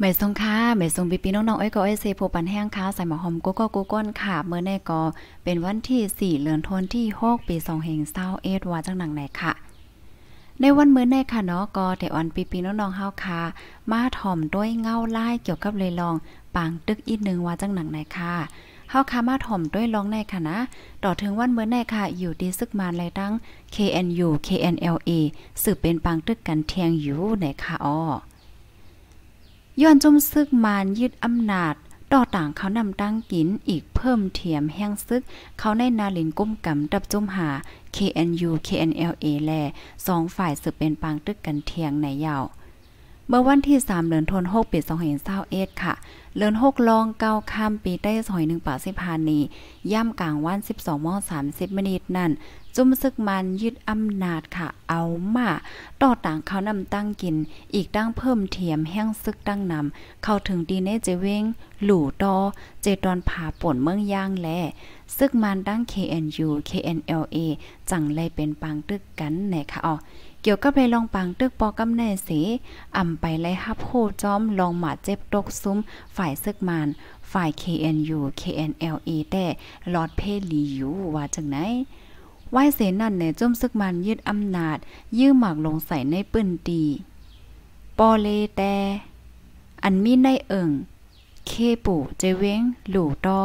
หม่ทรงค่ะหม่ทรงปีปีน้องๆเอ้ยก็เอ้ยเซโพปันแห้งค่ะ ใส่หมอหอมกุ๊กก็กุ๊กก้นค่ะ เมื่อในก็เป็นวันที่4เลือนทนที่6ปี2เฮงเศร้าเอ็ดว่าจังหนังไหนค่ะ ในวันเมื่อในค่ะเนาะก็แต่ออนปีปีน้องๆเฮาค่ะ มาถ่อมด้วยเงาไล่เกี่ยวกับเลยลองปางตึกอีกนึงว่าจังหนังไหนค่ะเฮาค่ะมาถ่อมด้วยลองในค่ะนะต่อถึงวันเมื่อในค่ะ อยู่ดีซึกมานไรตั้ง KNU KNLA สืบเป็นปางตึกกันเทียงอยู่ไหนค่ะอ้อย้อนจมซึกมานยึดอำนาจ ต่อต่างเขานำตั้งกินอีกเพิ่มเถียมแห้งซึก เขาในนาลินก้มกาดับจมหา KNU KNLA แล สองฝ่ายสืบเป็นปางตึกกันเทียงในยาวเมื่อวันที่ 3เดือนธันวาคมปี2521ค่ะเดือน 6 ลองเก้าค้าปี ได้สอยหนึ่งป่าสิพานีย่ำกลางวัน12โมง30มินิทนั่นจุ่มซึกมันยึดอำนาจค่ะ เอามาต่อต่างเขานำตั้งกิน อีกตั้งเพิ่มเทียมแห้งซึกตั้งนำ เข้าถึงดีเนเจเวงหลู่ตอเจตอนผาป่นเมืองย่างแลซึกมันตั้ง KNU KNLA จังเลยเป็นปังตึกกันไหนคะอ๋อเกี่ยวกับไรลองปังตึกปอกำแน่เสอ่ำไปไล่ฮับโคจอม ลองหมาเจ็บตกซุ้ม ฝ่ายซึกมานฝ่าย KNU KNLE แต่ลอดเพลีอยู่ว่าจังไหนว่ายเสนั่นเนี่ยจมซึกมันยึดอำนาจ ยื้อหมากลงใส่ในปืนตีปอเลแต่อันมีในเอิงเคปู่เจเวงหลู่ตอ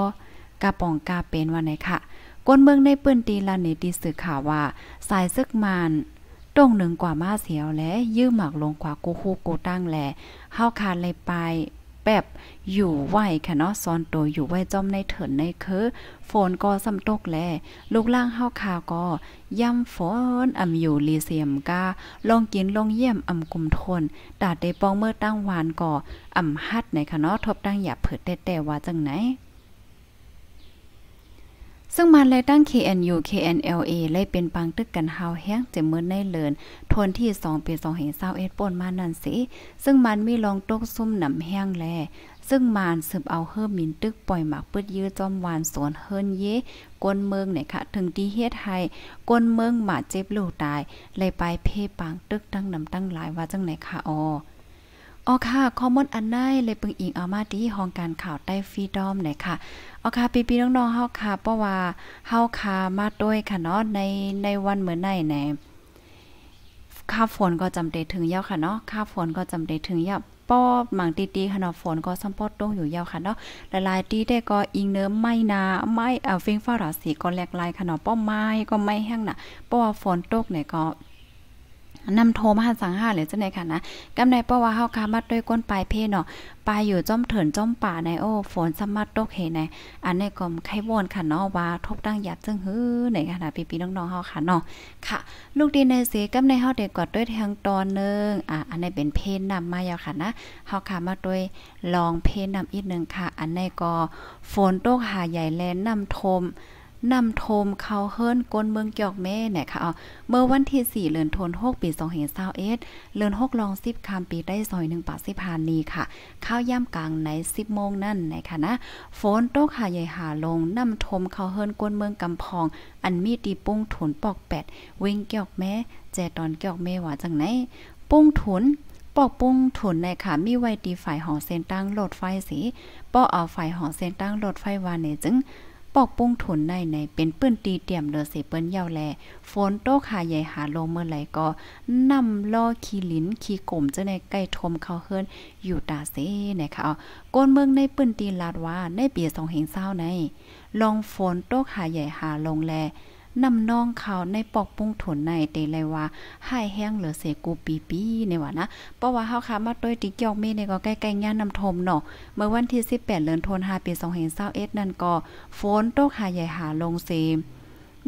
กาปองกาเป็นวันไหนค่ะ ก้นเมืองในปืนตีล่นเนตีสื่อข่าวว่า สายซึกมันตรงหนึ่งกว่ามาเสียวแลยื้อหมักลงกว่ากูฮูกูตั้งแลเฮาคานเลยไปแป๊บอยู่ไหวค่ะเนาะซ้อนตัวอยู่ไหวจ้อมในเถินในคือฝนก็สำตกแลลูกล่างเฮาคาก็ย่ำฝนอำอยู่ลีเสียมกาลองกินลองเยี่ยมอำกุมทนตาดได้ปองเมื่อตั้งวานก็อำฮัดในค่ะเนาะทบตั้งอย่าเผิดแต่แต่ว่าจังไหนซึ่งมันเลยตั้ง KNU KNLA เลยเป็นปังตึกกันเฮาแห้งเจมือในเลิน ทนที่2ปี2เห็นเศร้าเอ็ดป่นมานั่นสิ ซึ่งมันมีลองตกซุ่มหนำแห้งแลซึ่งมานสืบเอาเฮิมมินตึกปล่อยหมักปืดยื้อจอมวาน สวนเฮินเยกวนเมืองเนี่ยค่ะ ถึงที่เฮ็ดให้กวนเมืองหมาเจ็บลูกตายเลยไปเพ่ปางตึกตั้งนำตั้งหลายว่าจังไหนค่ะอ๋ออ๋อค่ะคอมมอนอันไนเลยปึงอิงเอามาที่ห้องการข่าวใต้ฟีดอมหน่อยค่ะอ๋อค่ะปีปีน้องๆเฮาค่ะ เพราะว่า เฮาค่ะมาด้วยค่ะเนาะ ใน ในวันเหมือนไหนแหนค่าฝนก็จำเดถึงยาวค่ะเนาะค่าฝนก็จำเดถึงยาวป้อหมังตีๆขนาะฝนก็ซ้ำปอดตรงอยู่ยาวค่ะเนาะ หลายๆตีได้ก็อิงเนื้อไม่นาไม่เอ่อฟิงฟ้าราสีก็แหลกลายขนาะป้อไม้ก็ไม่แห้งน่ะ เพราะว่าฝนตกเนี่ยก็นำโทมาหันสังหาหรือจังไดค่ะนะกำในเพราะว่าเฮาคามัดด้วยก้นปลายเพเนาะปลายอยู่จ้อมเถินจ้อมป่าในโอ้ฝนสมัดตกเหในอันในก็ไข้วนค่ะเนาะว่าทบตั้งหยัดจึงหื้อในค่ะพี่ๆน้องๆเฮาค่ะเนาะค่ะ ลูกดีในสกำในเฮาได้กอดด้วยทางตอนนึงอ่ะ อันในเป็นเพนนำมายาวค่ะนะเฮาคามาด้วยลองเพนนำอีกนึงค่ะ อันในก็ฝนตกหาใหญ่แลนนำทมนำโทมเขาเฮิรนก้นเมืองเกียกแม่เนี่ยค่ะเมื่อวันที่4เดือนธันวาคมปี2 5 2 1เดือน 6 ลอง 10คำปีได้ซอย1ปาสสิพานนี้ค่ะข้าวย่ำกลางใน10โมงนั่นนะคะนะฝนตกหาใหญ่หาลงนำโทมเขาเฮิรนก้นเมืองกำพอง อันมีตีปุ้งถุนปอกแปดเวงเกียกแม่ แจตอนเกียกแม่ ว่าจังไหนปุ้งถุน ปอกปุ้งถุนในค่ะ มีไว้ตีฝ่ายหอเส้นตั้งโหลดไฟสีปอเอาฝ่ายหอเส้นตั้งโหลดไฟวานเนี่ยจึงปอกปุ้งถุนในในเป็นปื้นตีเตี่ยมเดือเสเปิ้นเยาวแลฝนโตขาใหญ่หาลงเมื่อไหร่ก็นำล่อขี้ลิ้นขี้กลมจะในใกล้ทม เข้าเฮินอยู่ตาเซนะคะก้นเมืองในปื้นตีลาดว่าในปีสองเหงเศร้าในลองฝนโตขาใหญ่หาลงแลนำนองเขาในปอกปุ้งถนในเตเลยว่าห้แห้งเหลือเสกูปีปีในว่านะ เพราะว่าเฮาค่ะมาด้วยติ๊กยอกมีในก็ใกล้ๆย่านนำทมเนาะ เมื่อวันที่18เดือนธันวาคมปี2021นั่นก็ฟนโตกหาใหญ่หาลง เซ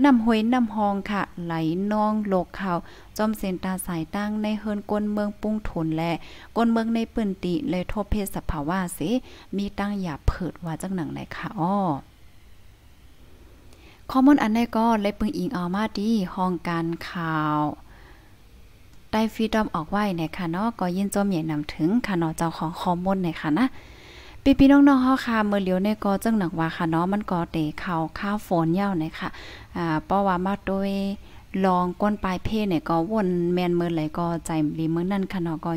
น้ำห้วยน้ำหองค่ะ ไหลนองโลกเขาจอมเซ้นตาสายตั้งในเฮินก้นเมืองปุ้งทุนและก้นเมืองในปืนติเลยทบเพศสภาวะสิมีตั้งอย่าเผิดว่าจังหนังไหนค่ะอ้อข้อมูลอันนก็เลยปึงอิงเอามาดีห้องการข่าวได้ฟรีดอมออกไว้ในค่ะเนาะก็ยินจมใหญ่นำถึงค่ะเนาะเจ้าของข้อมูลนี่ยค่ะนะพี่พี่น้องๆเฮาค่ะเมื่อเหลียวในก็จังหนักว่าค่ะเนาะมันก็เตะข่าข้าวฝนยาวเนยค่ะอ่าเพราะว่ามาโดยลองก้นปลายเพศเนี่ยก็วนแมนเมื่อไหร่ก็ใจรีเมื่อนั่นค่ะเนาะก็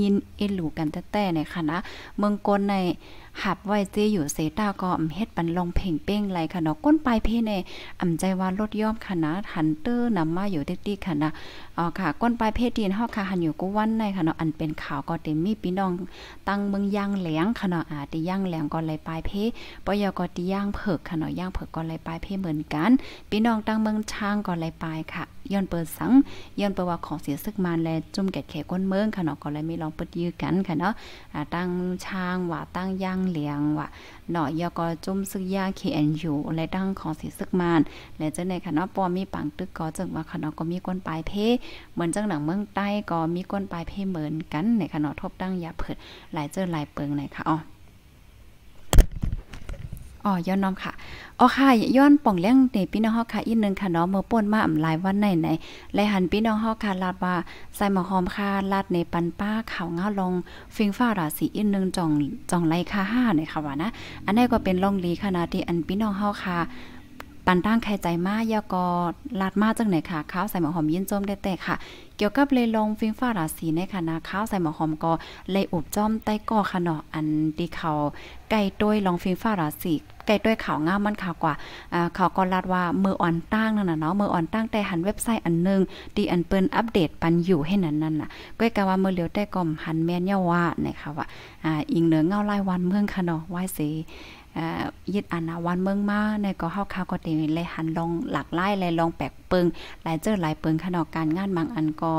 ยินเอลูกันแต่ๆในยค่ะนะเมืองก้นในหับไว้เจอยู่เซต้าก็อำเฮ็ดปันลงเพ่งเป้งไหลค่ะเนาะก้นปลายเพเนอำใจว่าลดย่อมคณะนหันเตอร์นำมาอยู่ติ๊กๆค่ะนะอ๋อค่ะ ก้นปลายเพดีนเฮาค่ะหันอยู่กูวันในค่ะเนาะอันเป็นข่าวก็เต็มมีพี่น้องตั้งเมืองย่างแหลงค่ะเนาะอ่าติย่างแหลงก็เลลปลายเพปอยก็ติย่างเผิกค่ะเนาะย่างเผิกก็เลลปลายเพเหมือนกัน พี่น้องตั้งเมืองช้างก็เลลปลายค่ะย้อนเปิดสังย้อนประวัติของเสียซึกมานและจุ่มแกะแขกก้นเมืองค่ะเนาะก็เลยมีลองปิดยื้อกันค่ะเนาะอ่าตั้งช้างว่าตั้งย่างงเลียงว่ะหนอยอกอจุ้มซึกยาเขียนอยู่และดั้งของสีซึกมานและเจ้าในคณะปอมีปังตึกก็จึงว่าคณะก็มีก้นปลายเพ เหมือนจังหนังเมืองใต้ก็มีก้นปลายเพเหมือนกันในคณะทบดั้งยาเผิดหลายเจอหลายเปิงในค่ะอ๋ออ๋อย้อนน้องค่ะอ๋อค่ะย้อนป่องเลี้ยงในพี่น้องฮอกค่ะอีกนึงค่ะเนาะเมื่อป่นมาอำลายวันไหนไหนไลหันพี่น้องฮอกค่ะลาดว่า ใส่หมอหอมค่ะลาดในปันป้าข่าวเงาลง ฟิงฟ้าราศีอีกนึงจ่องจ่องไลค่ะห้าเนียค่ะว่านะอันนี้ก็เป็นล่องลีค่ะนที่อันพี่น้องฮอกค่ะปันตั้งไข่ใจมายากอลาดมาจังไหนค่ะข้าวใส่หมอหอมยิ้นจมได้แต่ค่ะ เกี่ยวกับเลยลงฟิงฟ้าราศีในค่ะนะข้าวใส่หมอหอมก็เลยอุบจอมใต้ก่อขนาะอันดีเขาไก่ต้วยลองฟิงฟ้าราศีไก่ต้วยข่าวง่ามมันข่าวกว่าเขาวก็ลาดว่ามืออ่อนตั้งนั่นน่ะเนาะมืออ่อนตั้งแต่หันเว็บไซต์อันนึงดีอันเปิ้นอัปเดตปันอยู่ให้นั้นนั่นน่ะก็กะว่ามือเหลียวแต่ก่อมหันแม่นยาว่านะคะว่าอ่าอิงเหนือเงาลายวันเมืองขนาะไหว้เสยึดอันนาวันเมืองมาในก็เฮาข้าวก็เติมเลยหันลองหลักไลายเลยลองแปกเปิงหลายเจอหลายเปิงขนอกการงานบางอันก็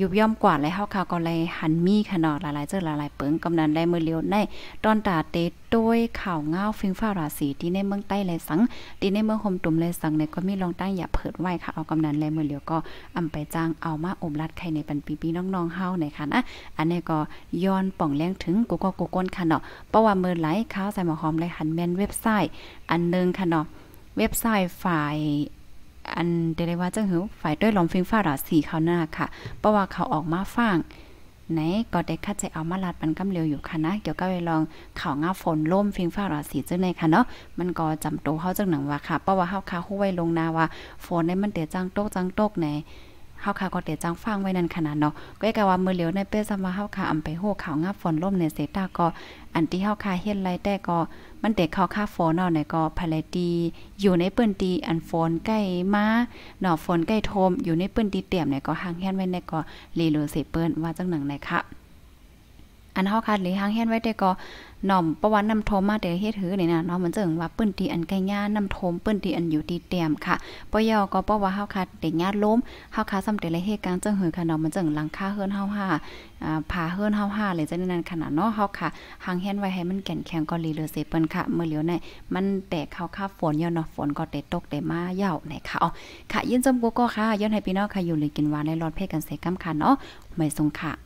ยุบย่อมกว่าและเฮาข่าวก็เลยหันมีขนาดหลายๆเจอหลายๆ เปิงกำนันได้มือเลียวในตอนตาเตต้วยข่าวเงาฟิงฟ้าราศีที่ในเมืองใต้และสัง ที่ในเมืองคมตุ่มและสังในก็มีลองตั้งอย่าเผิดไว้ค่ะเอากำนันและมือเลียวก็ อำไปจ้างเอามาอมรัดไขรในปันปีปีน้องๆเฮาในค่ะนะอันนี้ก็ย้อนป่องแรงถึงกูก็กูก้นค่ะเนาะเพราะว่ามือไหลข้าวใส่หมอหอมเลยหันแม่นเว็บไซต์ อันนึงค่ะเนาะเว็บไซต์ฝ่ายอันเดรว่าจังหือฝ่ายด้วยลมฟิงฟ้าราสีเขาหน้าค่ะเพราะว่าเขาออกมาฟังไหนก็ได้คัดใจเอามาลาดมันกำเร็วอยู่ ค่ะ นะ เกี่ยวกับไปลองข่าวง่าฝนล่มฟิงฟ้าราศีเจ้าในค่ะเนาะมัน ก็จำโตเข้าจังหนัง ว่าค่ะเพราะว่าเฮาคาฮู้ไว้ลงนาว่าฝนในมันเตะจังโตกจังโตกหนเฮาค่ะก็เตจังฟังไว้นั่นขนาดเนาะก็อกว่ามือเหลียวในเป้สมาเฮาค่ะอำไปโหข่าวงับฝนล่มในเซตาก็อันที่เฮาค่ะเฮ็ดไรแต่ก็ มันเด็กเขาค่าฝนเนาะในก็พละดีอยู่ในเปิ้นตีอันฝนใกล้มาเนาะฝนใกล้โทม อยู่ในเปิ้นตีเตี่ยมในก็ห่างแฮนไว้ในก็ลีโลเซเปิ้นว่าจังหนังไหนค่ะอันเฮาคาดหรือหางแฮนไว้แต่ก็หน่อมประวัตินำทมมาแต่เฮ็ดหือนี่นะเนาะมันจึงว่าปื้นตีอันไกลย่านำทมปื้นตีอันอยู่ตีเตียมค่ะปยอก็เพราะว่าเฮาคาดแต่ญาติล้มเฮาคาซ้ำแต่ละเหตุการณ์จึงหือค่ะเนาะมันจึงหลังค่าเฮือนเฮาห้าอ่าผ่าเฮือนเฮาห้าเลยจังนั้นขนาดเนาะเฮาค่ะหางแฮนไว้ให้มันแก่นแข็งก็ลีเลือเซเปิ้นค่ะ เมื่อเหลียวในมันแตกเข้าค่าฝนยอเนาะฝนก็เตะตกแต่มาเย่าวในค่ะอ๋อค่ะยินจมกูก็ค่ะย้อนให้พี่น้องค่ะอยู่เลยกินหวานในรอดเพศกันเสกำคันเนาะไม่สงค่ะ